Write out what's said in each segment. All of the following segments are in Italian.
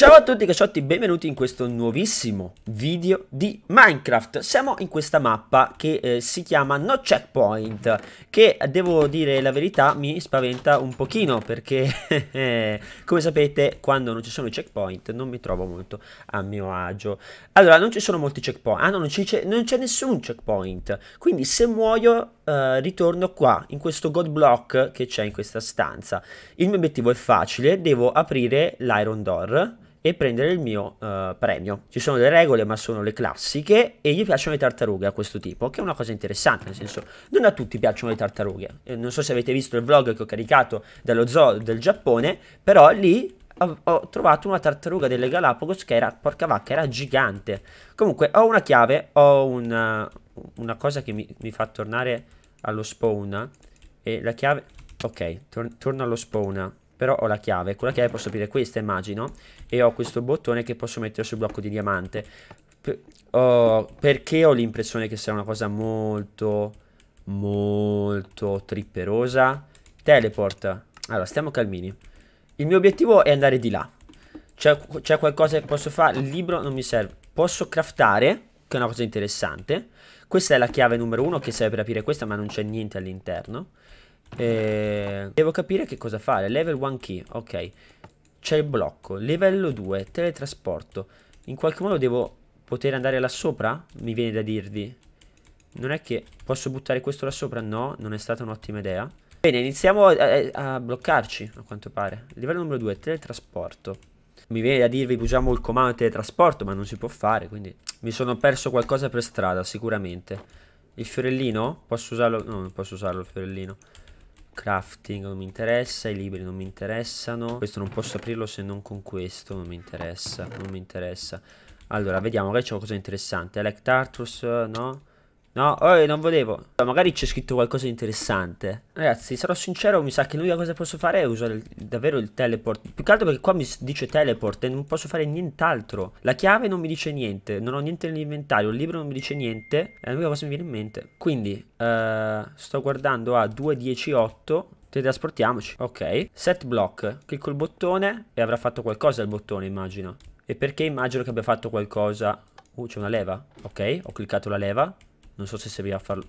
Ciao a tutti cacciotti, benvenuti in questo nuovissimo video di Minecraft. Siamo in questa mappa che eh, si chiama No Checkpoint, che devo dire la verità mi spaventa un pochino perché eh, come sapete quando non ci sono i checkpoint non mi trovo molto a mio agio. Allora non ci sono molti checkpoint, ah no non c'è nessun checkpoint, quindi se muoio eh, ritorno qua in questo god block che c'è in questa stanza. Il mio obiettivo è facile, devo aprire l'iron door e prendere il mio eh, premio. Ci sono le regole, ma sono le classiche e gli piacciono le tartarughe a questo tipo, che è una cosa interessante, nel senso, non a tutti piacciono le tartarughe. Eh, non so se avete visto il vlog che ho caricato dallo zoo del Giappone, però lì ho, ho trovato una tartaruga delle Galapagos che era, porca vacca, era gigante. Comunque, ho una chiave, ho una, eh, una cosa che mi, mi, fa tornare allo spawn, e la chiave... Ok, tor torno allo spawn, però ho la chiave, con la chiave posso aprire questa immagino e ho questo bottone che posso mettere sul blocco di diamante. Per, oh, perché ho l'impressione che sia una cosa molto, molto tripperosa? Teleport. Allora, stiamo calmini. Il mio obiettivo è andare di là. C'è qualcosa che posso fare? Il libro non mi serve. Posso craftare, che è una cosa interessante. Questa è la chiave numero uno che serve per aprire questa, ma non c'è niente all'interno. Eh, devo capire che cosa fare. Level 1 key, ok. C'è il blocco. Livello 2, teletrasporto. In qualche modo devo poter andare là sopra? Mi viene da dirvi. Non è che posso buttare questo là sopra? No, non è stata un'ottima idea. Bene, iniziamo a, a, bloccarci, a quanto pare. Livello numero 2, teletrasporto. Mi viene da dirvi che usiamo il comando teletrasporto, ma non si può fare, quindi... Mi sono perso qualcosa per strada, sicuramente. Il fiorellino? Posso usarlo? No, non posso usarlo il fiorellino crafting non mi interessa, i libri non mi interessano. Questo non posso aprirlo se non con questo, non mi interessa, non mi interessa. Allora, vediamo, che c'è qualcosa di interessante. Electartus, no? No, oh, non volevo. Magari c'è scritto qualcosa di interessante. Ragazzi, sarò sincero, mi sa che l'unica cosa che posso fare è usare il, davvero il teleport. Più che altro perché qua mi dice teleport e non posso fare nient'altro. La chiave non mi dice niente, non ho niente nell'inventario, il libro non mi dice niente. È l'unica cosa che mi viene in mente. Quindi, eh, sto guardando a 2.18. Teletrasportiamoci. Ok. Set block. Clicco il bottone e avrà fatto qualcosa il bottone, immagino. E perché immagino che abbia fatto qualcosa... Uh, c'è una leva? Ok, ho cliccato la leva. Non so se servirà a farlo.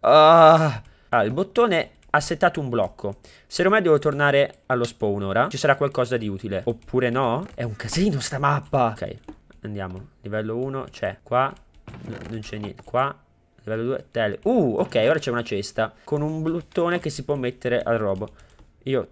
Ah! ah il bottone ha settato un blocco. Se ormai devo tornare allo spawn ora, ci sarà qualcosa di utile. Oppure no? È un casino sta mappa. Ok, andiamo. Livello 1 c'è. Qua non c'è niente. Qua livello 2 tele. Uh, ok, ora c'è una cesta con un bottone che si può mettere al robo. Io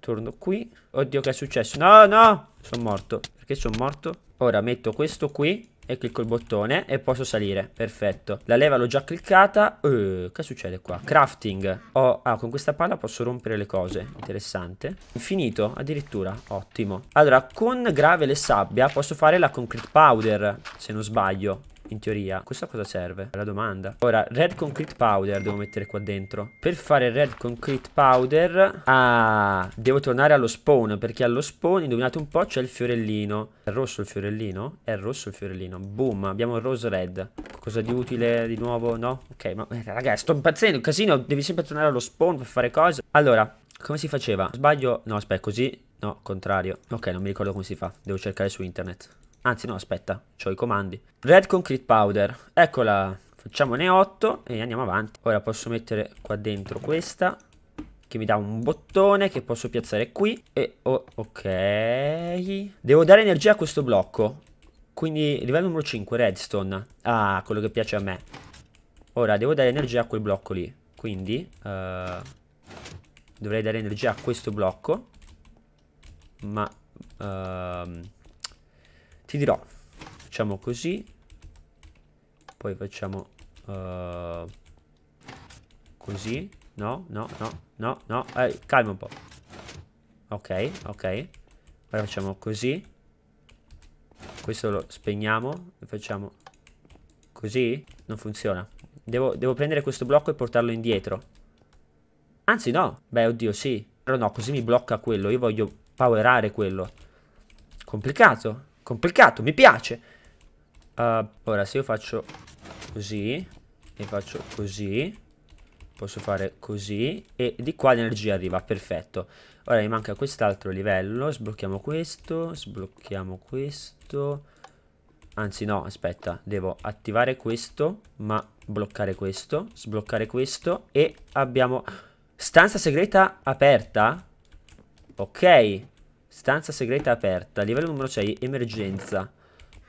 torno qui. Oddio, che è successo? No, no! Sono morto. Perché sono morto? Ora metto questo qui e clicco il bottone e posso salire, perfetto. La leva l'ho già cliccata, uh, che succede qua? Crafting, oh, ah, con questa palla posso rompere le cose, interessante. Infinito, addirittura, ottimo. Allora, con grave e sabbia posso fare la concrete powder, se non sbaglio in teoria. Questo a cosa serve? È la domanda. Ora, red concrete powder devo mettere qua dentro. Per fare red concrete powder... Ah, devo tornare allo spawn, perché allo spawn, indovinate un po', c'è il fiorellino. È rosso il fiorellino? È rosso il fiorellino. Boom, abbiamo il rose red. Cosa di utile di nuovo? No? Ok, ma eh, ragazzi, sto impazzendo, casino. Devi sempre tornare allo spawn per fare cose. Allora, come si faceva? Sbaglio? No, aspetta, così... No, contrario. Ok, non mi ricordo come si fa. Devo cercare su internet. Anzi no, aspetta, ho i comandi. Red Concrete Powder, eccola, facciamone 8 e andiamo avanti. Ora posso mettere qua dentro questa, che mi dà un bottone che posso piazzare qui. E oh, ok. Devo dare energia a questo blocco. Quindi livello numero 5, redstone. Ah, quello che piace a me. Ora, devo dare energia a quel blocco lì. Quindi, uh, dovrei dare energia a questo blocco. Ma... Uh, ti dirò facciamo così poi facciamo uh, così no no no no no eh, calma un po' ok ok poi facciamo così questo lo spegniamo e facciamo così non funziona devo, devo prendere questo blocco e portarlo indietro anzi no beh oddio sì però no così mi blocca quello io voglio powerare quello complicato Complicato, mi piace. Uh, ora, se io faccio così e faccio così, posso fare così e di qua l'energia arriva, perfetto. Ora mi manca quest'altro livello, sblocchiamo questo, sblocchiamo questo. Anzi no, aspetta, devo attivare questo, ma bloccare questo, sbloccare questo e abbiamo... Stanza segreta aperta? Ok, Stanza segreta aperta. Livello numero 6, emergenza.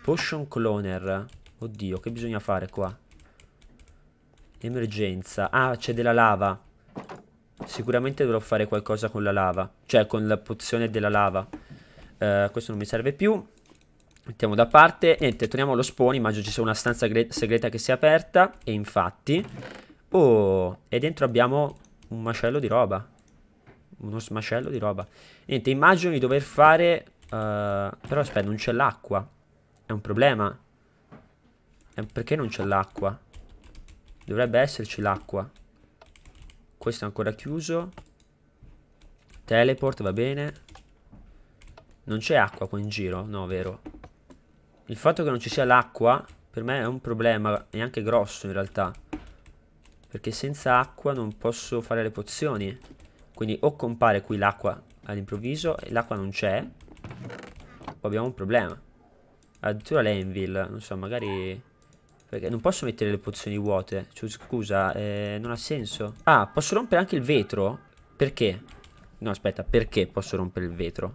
Potion cloner. Oddio, che bisogna fare qua? Emergenza. Ah, c'è della lava. Sicuramente dovrò fare qualcosa con la lava. Cioè, con la pozione della lava. Uh, questo non mi serve più. Mettiamo da parte. Niente, torniamo allo spawn. Immagino ci sia una stanza segreta che si è aperta. E infatti... Oh, e dentro abbiamo un macello di roba uno smacello di roba. Niente, immagino di dover fare... Uh, però aspetta, non c'è l'acqua. È un problema. Eh, perché non c'è l'acqua? Dovrebbe esserci l'acqua. Questo è ancora chiuso. Teleport, va bene. Non c'è acqua qua in giro? No, vero. Il fatto che non ci sia l'acqua per me è un problema, e anche grosso in realtà. Perché senza acqua non posso fare le pozioni. Quindi o compare qui l'acqua all'improvviso e l'acqua non c'è. O abbiamo un problema. Addirittura l'Envil, non so, magari... Perché non posso mettere le pozioni vuote. Cioè, scusa, eh, non ha senso. Ah, posso rompere anche il vetro? Perché? No, aspetta, perché posso rompere il vetro?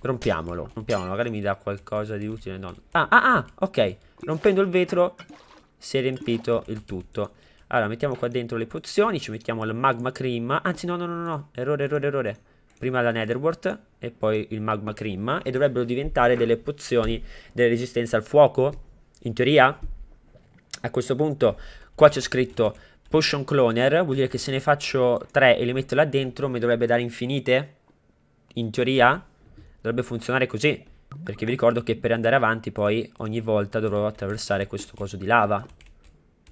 Rompiamolo. Rompiamolo, magari mi dà qualcosa di utile. No. Ah, ah, ah, ok. Rompendo il vetro si è riempito il tutto. Allora, mettiamo qua dentro le pozioni, ci mettiamo il magma cream. Anzi, no, no, no, no, errore, errore, errore. Prima la netherworth e poi il magma cream. E dovrebbero diventare delle pozioni della resistenza al fuoco, in teoria. A questo punto, qua c'è scritto potion cloner, vuol dire che se ne faccio tre e le metto là dentro, mi dovrebbe dare infinite? In teoria, dovrebbe funzionare così. Perché vi ricordo che per andare avanti poi ogni volta dovrò attraversare questo coso di lava.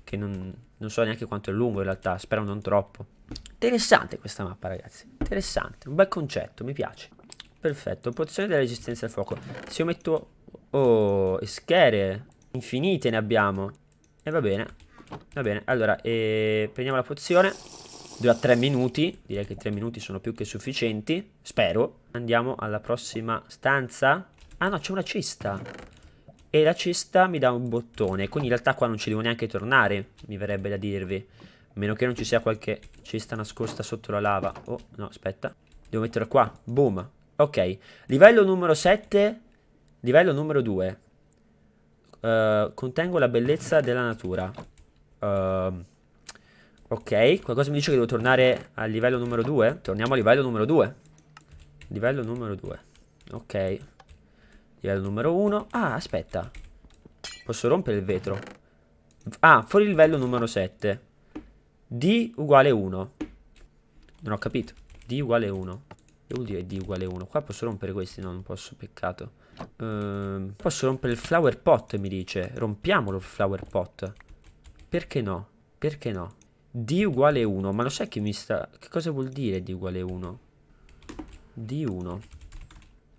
Che non, non so neanche quanto è lungo in realtà, spero non troppo. Interessante questa mappa ragazzi, interessante, un bel concetto, mi piace. Perfetto, pozione della resistenza al fuoco. Se io metto... Oh, schere infinite ne abbiamo. E va bene, va bene. Allora, eh, prendiamo la pozione. Dura 3 minuti, direi che 3 minuti sono più che sufficienti, spero. Andiamo alla prossima stanza. Ah no, c'è una cesta e la cesta mi dà un bottone, quindi in realtà qua non ci devo neanche tornare, mi verrebbe da dirvi. A meno che non ci sia qualche cesta nascosta sotto la lava. Oh, no, aspetta. Devo metterla qua. Boom. Ok. Livello numero 7. Livello numero 2. Uh, eh, contengo la bellezza della natura. Uh, ok. Qualcosa mi dice che devo tornare al livello numero 2. Torniamo al livello numero 2. Livello numero 2. Ok. Livello numero 1. Ah, aspetta. Posso rompere il vetro. Ah, fuori livello numero 7. D uguale 1. Non ho capito. D uguale 1. Che vuol dire D uguale 1? Qua posso rompere questi? No, non posso, peccato. Ehm, posso rompere il flower pot, mi dice. Rompiamolo il flower pot. Perché no? Perché no? D uguale 1. Ma lo sai che mi sta... Che cosa vuol dire D uguale 1? D1.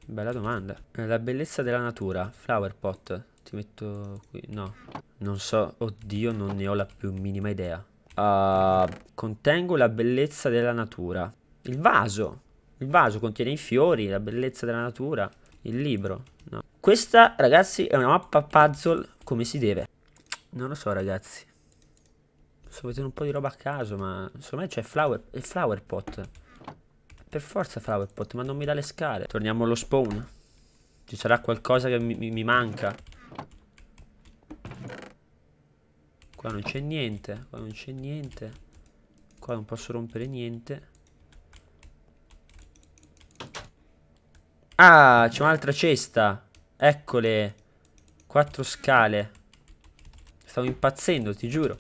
Bella domanda. Eh, la bellezza della natura. Flower pot. Ti metto qui. No. Non so. Oddio, non ne ho la più minima idea. Uh, contengo la bellezza della natura. Il vaso. Il vaso contiene i fiori, la bellezza della natura. Il libro. No. Questa, ragazzi, è una mappa puzzle come si deve. Non lo so, ragazzi. Sto mettendo un po' di roba a caso, ma secondo me c'è flower, il flower pot. Per forza Flowerpot, ma non mi dà le scale. Torniamo allo spawn. Ci sarà qualcosa che mi, mi, manca. Qua non c'è niente, qua non c'è niente. Qua non posso rompere niente. Ah, c'è un'altra cesta. Eccole. Quattro scale. Stavo impazzendo, ti giuro.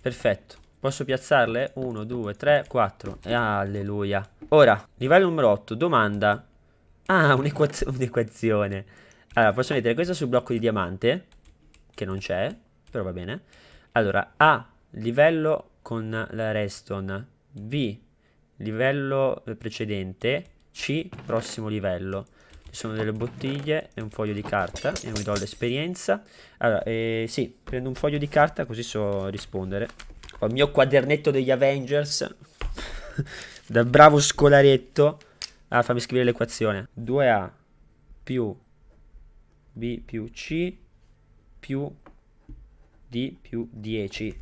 Perfetto. Posso piazzarle? 1, 2, 3, 4. E alleluia. Ora, livello numero 8, domanda. Ah, un'equazione. Un allora, posso mettere questa sul blocco di diamante, che non c'è, però va bene. Allora, A, livello con la redstone. B, livello precedente. C, prossimo livello. Ci sono delle bottiglie e un foglio di carta, io mi do l'esperienza. Allora, eh, sì, prendo un foglio di carta così so rispondere. Ho il mio quadernetto degli Avengers, da bravo scolaretto. Ah, fammi scrivere l'equazione. 2A più B più C più D più 10.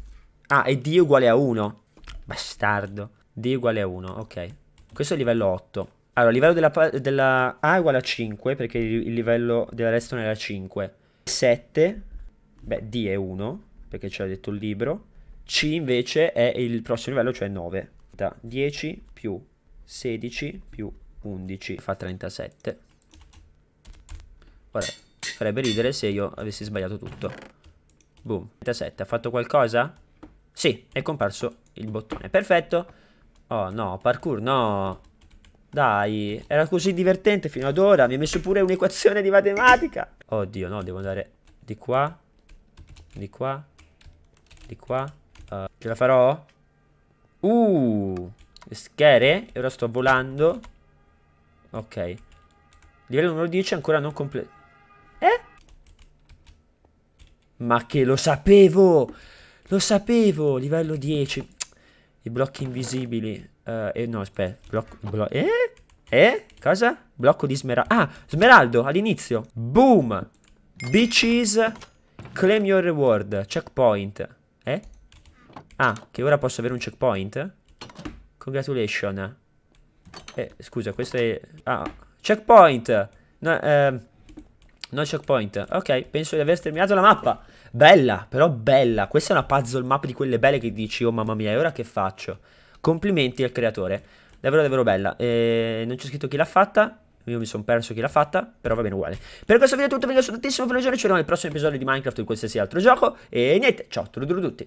Ah, e D uguale a 1. Bastardo. D uguale a 1, ok. Questo è il livello 8. Allora, il livello della, della A è uguale a 5, perché il, il livello della redstone era 5. 7, beh, D è 1, perché ce l'ha detto il libro. C invece è il prossimo livello, cioè 9 da 10 più 16 più 11 fa 37. Ora, farebbe ridere se io avessi sbagliato tutto. Boom, 37. Ha fatto qualcosa? Sì, è comparso il bottone. Perfetto. Oh no, parkour no. Dai, era così divertente fino ad ora. Mi ha messo pure un'equazione di matematica. Oddio, no, devo andare di qua, di qua, di qua. Uh, ce la farò? Uh, le schere. E ora sto volando. Ok. Livello numero 10 ancora non completo. Eh? Ma che lo sapevo! Lo sapevo! Livello 10. I blocchi invisibili. Uh, eh, no, aspetta. Blocco, blo eh? Eh? Cosa? Blocco di smeraldo. Ah, smeraldo all'inizio. Boom! Bitches. Claim your reward. Checkpoint. Ah, che ora posso avere un checkpoint? Congratulations. Eh, scusa, questo è... Ah, checkpoint! No, eh, no checkpoint. Ok, penso di aver terminato la mappa. Bella, però bella. Questa è una puzzle map di quelle belle che dici, oh mamma mia, e ora che faccio? Complimenti al creatore. Davvero, davvero bella. Eh, non c'è scritto chi l'ha fatta. Io mi sono perso chi l'ha fatta, però va bene uguale. Per questo video è tutto, vi ringrazio tantissimo per la giornata. Ci vediamo nel prossimo episodio di Minecraft o in qualsiasi altro gioco. E niente, ciao a tutti.